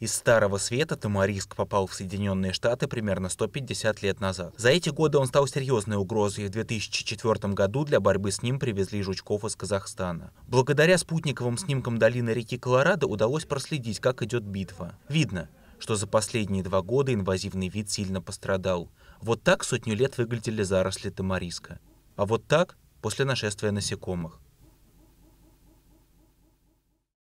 Из Старого Света Тамариск попал в Соединенные Штаты примерно 150 лет назад. За эти годы он стал серьезной угрозой, и в 2004 году для борьбы с ним привезли жучков из Казахстана. Благодаря спутниковым снимкам долины реки Колорадо удалось проследить, как идет битва. Видно, что за последние два года инвазивный вид сильно пострадал. Вот так сотню лет выглядели заросли Тамариска. А вот так после нашествия насекомых.